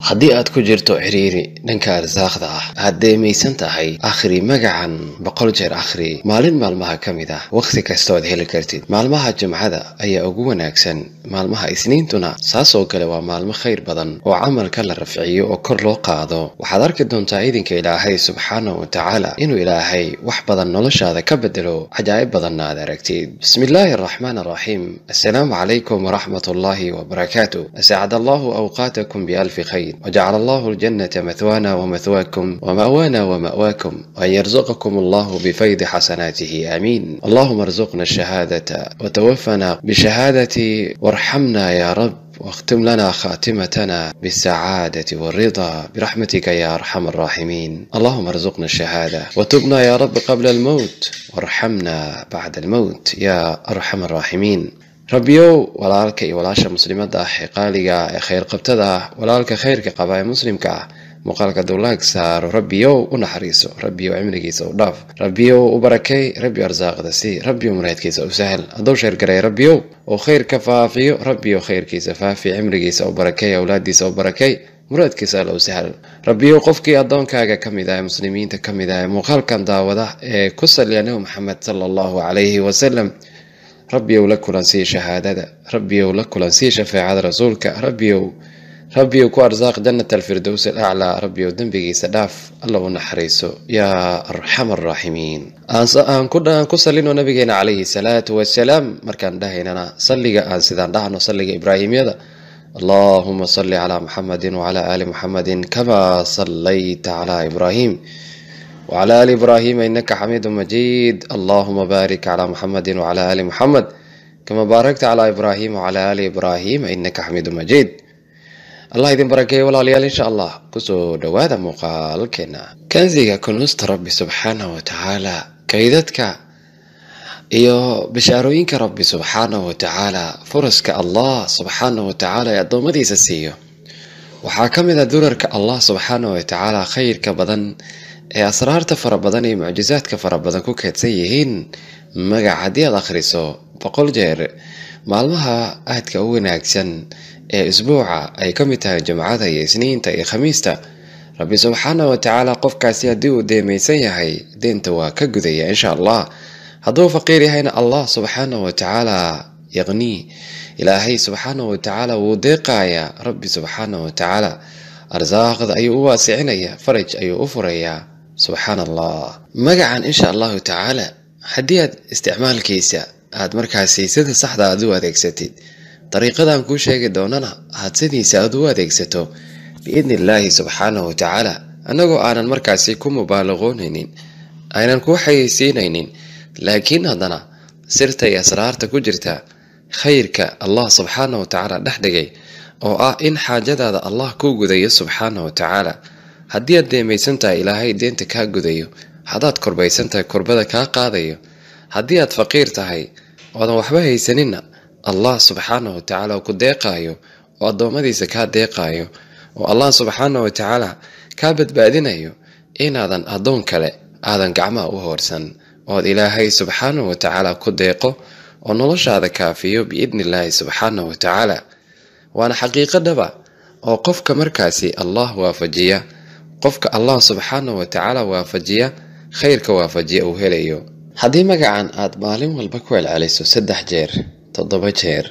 haddii aad ku jirto xiriiri dhanka arsaaqda ah aad deemaysan tahay akhri magacan boqol jeer akhri maalin maalmaha ka mid ah wakhti kastood heli kartid maalmaha jimcada ayaa ugu wanaagsan maalmaha isniintuna saasoo kale waa maalmo khayr badan oo camalka la rafciyo oo kor loo qaado waxaad arki doontaa ciidanka ilaahay subxaanahu watacaala inuu ilaahay wax badan noloshaada ka beddelo cajaa'ib badanna aad aragtid bismillaahi araxmaan araxiim assalaamu calaykum waraxmat ullaahi wabarakaatu asacad allaahu awqaatakum bialfi khayr الآخرين وجعل الله الجنة مثوانا ومثواكم ومأوانا ومأواكم وأن يرزقكم الله بفيض حسناته آمين اللهم ارزقنا الشهادة وتوفنا بشهادة وارحمنا يا رب واختم لنا خاتمتنا بالسعادة والرضا برحمتك يا أرحم الراحمين اللهم ارزقنا الشهادة وتبنا يا رب قبل الموت وارحمنا بعد الموت يا أرحم الراحمين rabiyow walaalka iyo walaasha muslimada ah ee qaaliga ee kheyr qabtada walaalka khayrka qaba ee muslimka ah muuqaalka duulaag saaro rabbiyow u naxariiso rabbiyow cimrigiisa u dhaaf rabbiyow u barakay rabbiyo arsaaqda sii rabbiyow muraadkiisa u sahal haddou sheergaray rabbiyow uu kheyr ka faafiyo rabbiyow khayrkiisa faafi cimrigiisa u barakay awlaadiisa u barakay muraadkiisa allow sahal rabbiyow qofkii addoonkaaga ka mid ah ee muslimiinta ka mid ah ee muuqaalkan daawada ee ku saliya nebi maxamed sala allahu calayhi wasalam rabbiyow la kulansiiya shahaadada rabbiyow la kulansiiya shafaacada rasuulka rabbiyow rabbiyow ku arsaaq janat alfirdows alaclaa rabbiyow dembigiisa dhaaf alla u naxariiso yaa arxam araaximiin aan ku salino nabigeena calayhi salaatu wasalaam markaan dhahaynana salliga aan sidaan dhahno salliga ibraahimyada allahuma salli calaa muxamedin wacalaa aali muxamedin kamaa sallayta calaa ibraahim وعلى آل إبراهيم إنك حميد مجيد اللهم بارك على محمد وعلى آل محمد كما باركت على إبراهيم وعلى آل إبراهيم إنك حميد مجيد allah idin barakeeye walaalayaal insha allah kusoo dhowaada muuqaalkeena kansiga kunuusta rabbi subxaana wa tacaala kaydadka iyo bashaarooyinka rabbi subxaana wa tacaala furaska allah subxaana wa tacaala ee addoommadiisa siiyo waxaa ka mid a durarka allah subxaana wa khayrka badan ee asraarta fara badan iyo mucjisaadka fara badan ku keedsan yihiin magac haddii aad akhriso boqol jeer maalmaha aadka u wanaagsan ee isbuuca ay ka mid tahay jumcada iyo isniinta iyo khamiista rabbi subxaana wa tacaala qofkaasi haddii uu deemaysan yahay deynta waa ka gudaya insha allah hadduu faqiir yahayna allah subxaana wa tacaala yaqnii ilaahay subxaana wa tacaala wuu deeqaaya rabbi subxaana wa tacaala arsaaqda ayuu u waasicinaya faraj ayuu u furayaa subxaan allah magacan insha allahu tacaala haddii aad isticmaalkiisa aad markaasi sida saxda aad u adeegsatid dariiqadaan kuu sheegi doonana aad sidiisa aad u adeegsato biidni illaahi subxaanahu wa tacaala annagoo aanan markaasi ku mubaalagoonaynin aynan kuu xayaysiinaynin laakiin haddana sirta iyo asraarta ku jirta khayrka allah subxaanah wa tacaala dhex dhigay oo ah in xaajadaada allah ku gudayo subxaanah wa tacaala haddii aad deemaysan tahay ilaahay deenta kaa gudayo haddaad korbaysan tahay kurbada kaa qaadayo haddii aad faqiir tahay oodan waxba haysaninna allah subxaana wa tacaala uu ku deeqaayo oo addoommadiisa kaa deeqaayo oo allah subxaana wa tacaala kaa badbaadinayo inaadan addoon kale aadan gacmaha u hoorsan ood ilaahay subxaana wa tacaala ku deeqo oo noloshaada kaafiyo biidni illaahi subxaana wa tacaala waana xaqiiqo dhaba oo qofka markaasi allah waafajiya qofka allah subxaana wa tacaala waafajiya khayrka waafajiya uu helayo haddii magacan aad maalin walba ku celceliso saddex jeer toddoba jeer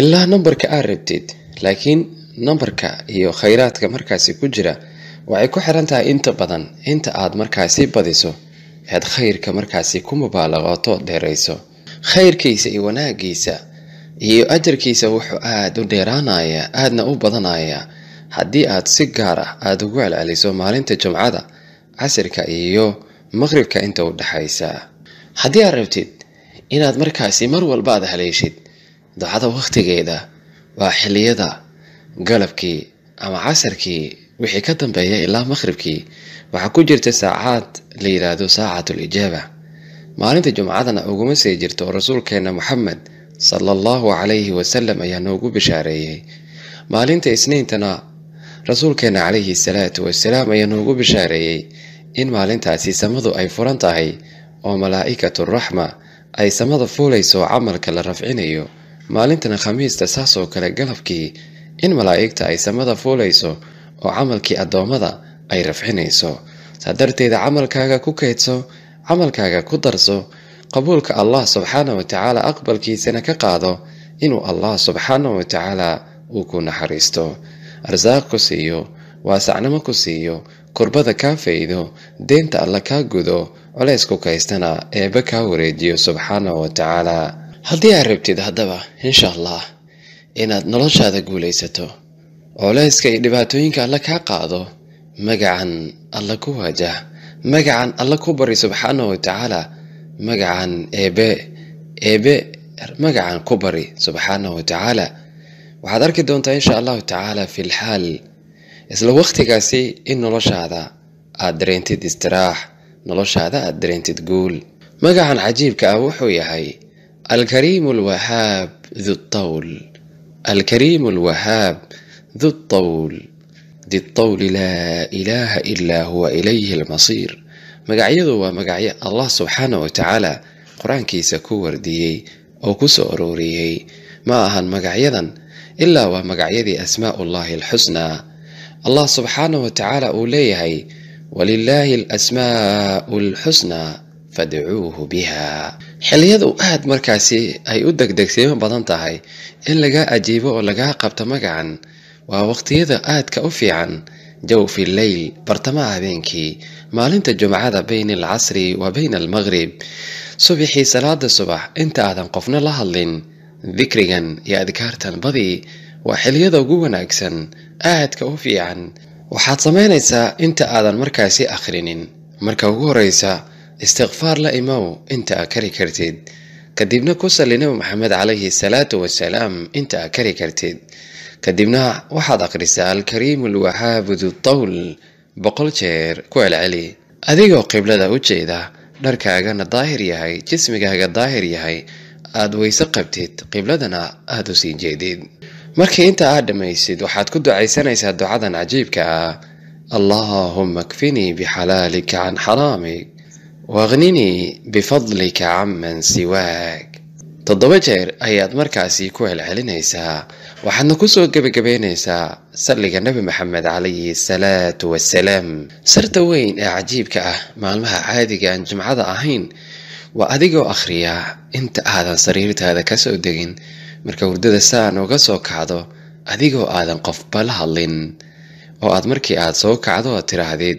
ilaa nambarka aad rabtid laakiin nambarka iyo khayraadka markaasi ku jira waxay ku xiran tahay inta badan inta aad markaasi badiso ead khayrka markaasi ku mubaalaqooto dheerayso khayrkiisa iyo wanaagiisa iyo ajarkiisa wuxuu aad u dheeraanayaa aadna u badanayaa haddii aad si gaar ah aada ugu celceliso maalinta jumcada casirka iyo maqribka inta u dhexaysa haddii aad rabtid inaad markaasi mar walba aada haleeshid ducada wakhtigeeda waa xilliyada galabkii ama casarkii wixii ka dambeeya ilaa maqhribkii waxaa ku jirta saacaad la yidhaahdo saacatul maalinta jumcadana uguma sii jirto oo rasuulkeenna moxamed sala allahu calayhi wasalam ayaa noogu bishaareeyey maalinta isniintana rasuulkeenna calayhi salaatu wasalaam ayaa noogu bishaareeyey in maalintaasi samadu ay furan tahay oo malaa'ikatu raxma ay samada fuulayso camalka la rafcinayo maalintana khamiista saasoo kale galabkii in malaa'igta ay samada fuulayso oo camalkii addoommada ay rafcinayso saa darteeda camalkaaga ku kaydso camalkaaga ku darso qabuulka allah subxaana wa tacaala aqbalkiisana ka qaado inuu allah subxaana wa tacaala uu ku naxariisto arsaaq ku siiyo waasacnimo ku siiyo kurbada kaa faydo deynta alla kaa gudo colaysku kaystana eebbe kaa wareejiyo subxaanahu wa tacaalaa haddii aad rabtid haddaba insha allah inaad noloshaada guulaysato colayska iyo dhibaatooyinka alla kaa qaado magacan alla ku waajah magacan alla ku bari subxaanahu wa tacaala magacan eebbe eebe magacan ku bari subxaanahu wa tacaala waxaad arki doontaa insha allahu tacaala fi lxaal isla wakhtigaasi in noloshaada aad dareentid istiraax noloshaada aad dareentid guul magacan cajiibka ah wuxuu yahay alkariimu alwahaab dutwl alkariimu alwahaab dutwl ditawli laa ilaaha ilaa huwa ilayhi almasiir magacyadu waa magacyo allah subxaana wa tacaala qur-aankiisa ku wardiyey oo ku soo arooriyey ma ahan magacyadan ilaa waa magacyadii asmaaullaahi alxusnaa allah subxaanah wa tacaala uu leeyahay walilaahi alasmaa'u alxusnaa fadcuuhu biha xilliyadu aad markaasi ay u degdegsiimo badan tahay in lagaa ajiibo oo lagaa qabto magacan waa waqtiyada aadka u fiican jawfi leyl bartamaha habeenkii maalinta jumcada bayna alcasri wa bayna almaqrib subixii salaada subax inta aadan qofna la hadlin dikrigan iyo adkaartan badi waa xiliyada ugu wanaagsan aadka u fiican waxaad samaynaysaa inta aadan markaasi akhrinin marka ugu horreysa istikfaar la imow inta a kari kartid kadibna ku salli nebi maxamed calayhi salaatu wasalaam inta a kari kartid kadibna waxaad akhrisaa alkariimu alwahaabu dutowl boqol jeer ku celceli adigoo qiblada u jeeda dharkaagana daahir yahay jismigaaga daahir yahay aada weyse qabtid qibladana aada u sii jeedid markii inta aad dhammaysid waxaad ku ducaysanaysaa ducadan cajiibka ah allaahuma kfinii bixalaalika can xaraamik waqninii bifadlika canman siwaak toddoba jeer ayaad markaasi ku celcelinaysaa waxaadna ku soo gebagabaynaysaa salliga nebi maxamed calayhi asalaatu wassalaam sarta weyn ee cajiibka ah maalmaha caadiga aan jimcada ahayn waa adigoo akhriyaa inta aadan sariirtaada ka soo degin marka hurdada saan uga soo kacdo adigoo aadan qofba la hadlin oo aad markii aad soo kacdo aad tiraahdid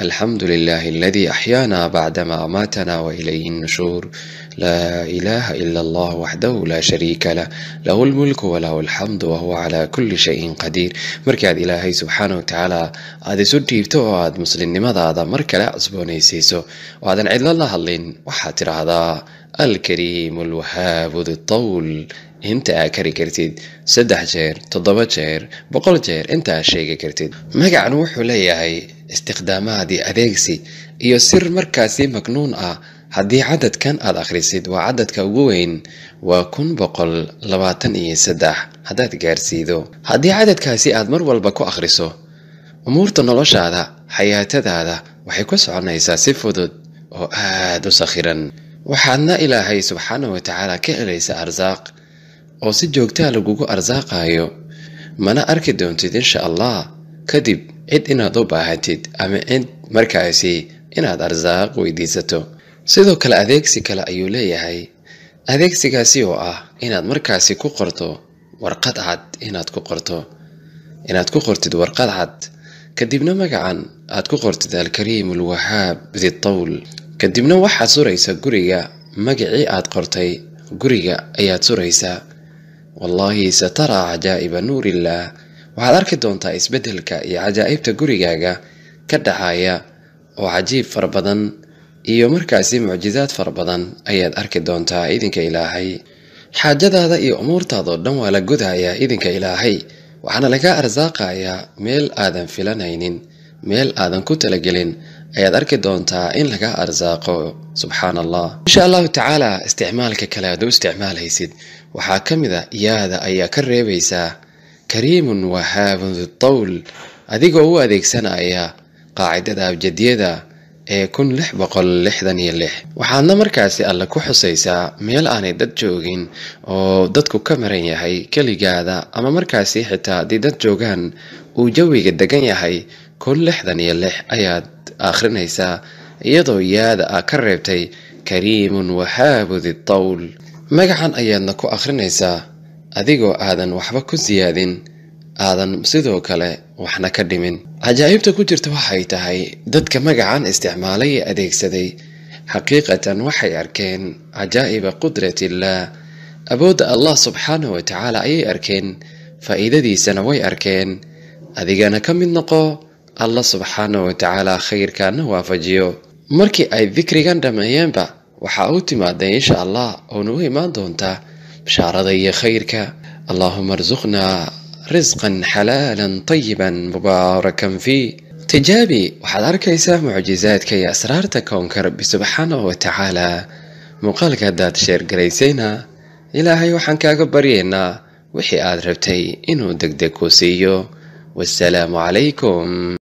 الحمد لله الذي أحيانا بعدما أماتنا وإليه النشور لا إله إلا الله وحده لا شريك له له الملك وله الحمد وهو على kulli shayin qadiir markii aad ilaahay subxaana watacaala aada isu dhiibto oo aad muslimnimadaada mar kale cusboonaysiiso oo aadan cidlo la hadlin waxaad tidhaahdaa alkariimu alwahaabuditawl intaa kari kartid saddex jeer toddoba jeer boqol jeer intaa sheegi kartid magacan wuxuu leeyahay istikhdaamaadii adeegsi iyo sir markaasi maknuun ah haddii cadadkan aad akhrisid waa cadadka ugu weyn waa kun boqol labaatan iyo saddex haddaad gaarsiido haddii cadadkaasi aad mar walba ku akhriso umuurta noloshaada xayaatadaada waxay ku soconaysaa si fudud oo aad u sakhiran waxaadna ilaahay subxaana wa tacaala ka helaysaa arsaaq oo si joogtaa ah lagugu arsaaqayo mana arki doontid insha allah kadib cid inaad u baahatid ama cid markaasi inaad arsaaq weydiisato sidoo kale adeegsi kale ayuu leeyahay adeegsigaasi oo ah inaad markaasi ku qorto warqad cad inaad ku qorto inaad ku qortid warqad cad kadibna magacan aad ku qortid alkariim alwahaab ditawl kadibna waxaad suraysaa guriga magacii aad qortay guriga ayaad suraysaa wallaahi sataraa cajaa'iba nuurillaah waxaad arki doontaa isbeddelka iyo cajaa'ibta gurigaaga ka dhacaya oo cajiib fara badan iyo markaasi mucjisaad fara badan ayaad arki doontaa idinka ilaahay xaajadaada iyo oo dhan waa la gudayaa idinka ilaahay waxaana lagaa arsaaqayaa meel aadan filanaynin meel aadan ku talagelin ayaad arki doontaa in lagaa arsaaqo subxaan allah insha allahu tacaala isticmaalka kale aad u isticmaalaysid waxaa ka mid a ah iyaada ayaa ka reebaysaa kariimun waa haabun ditawl adigoo u adeegsanaya qaacidada abjadyada ee kun lix boqol lixdan iyo lix waxaadna markaasi alle ku xusaysaa meel aanay dad joogin oo dadku ka maran yahay keligaada ama markaasi xitaa haddii dad joogaan uu jawiga degan yahay kun lixdan iyo lix ayaad akhrinaysaa iyadoo yaada ah ka reebtay kariimun wahaabu ditawl magacan ayaadna ku akhrinaysaa adigoo aadan waxba ku siyaadin aadan sidoo kale waxna ka dhimin cajaa'ibta ku jirta waxay tahay dadka magacan isticmaalay ee adeegsaday xaqiiqatan waxay arkeen cajaa'iba qudratillaah awoodda allah subxaanah wa tacaala ayay arkeen faa'iidadiisana way arkeen adigana ka mid noqo allah subxaanah wa tacaala khayrkaana waafajiyo markii ay dikrigan dhammeeyeenba waxaa u timaadeen insha allah oona u imaan doontaa bishaarada iyo khayrka allahuma arsuqnaa risqan xalaalan tayiban mubaarakan fii tijaabi waxaad arkaysaa mucjizaadka iyo asraarta kownka rabbi subxaanahu watacaala muuqaalka haddaad sheergaraysayna ilaahay waxaan kaaga baryaynaa wixii aad rabtay inuu degdeg ku siiyo waassalaamu calaykum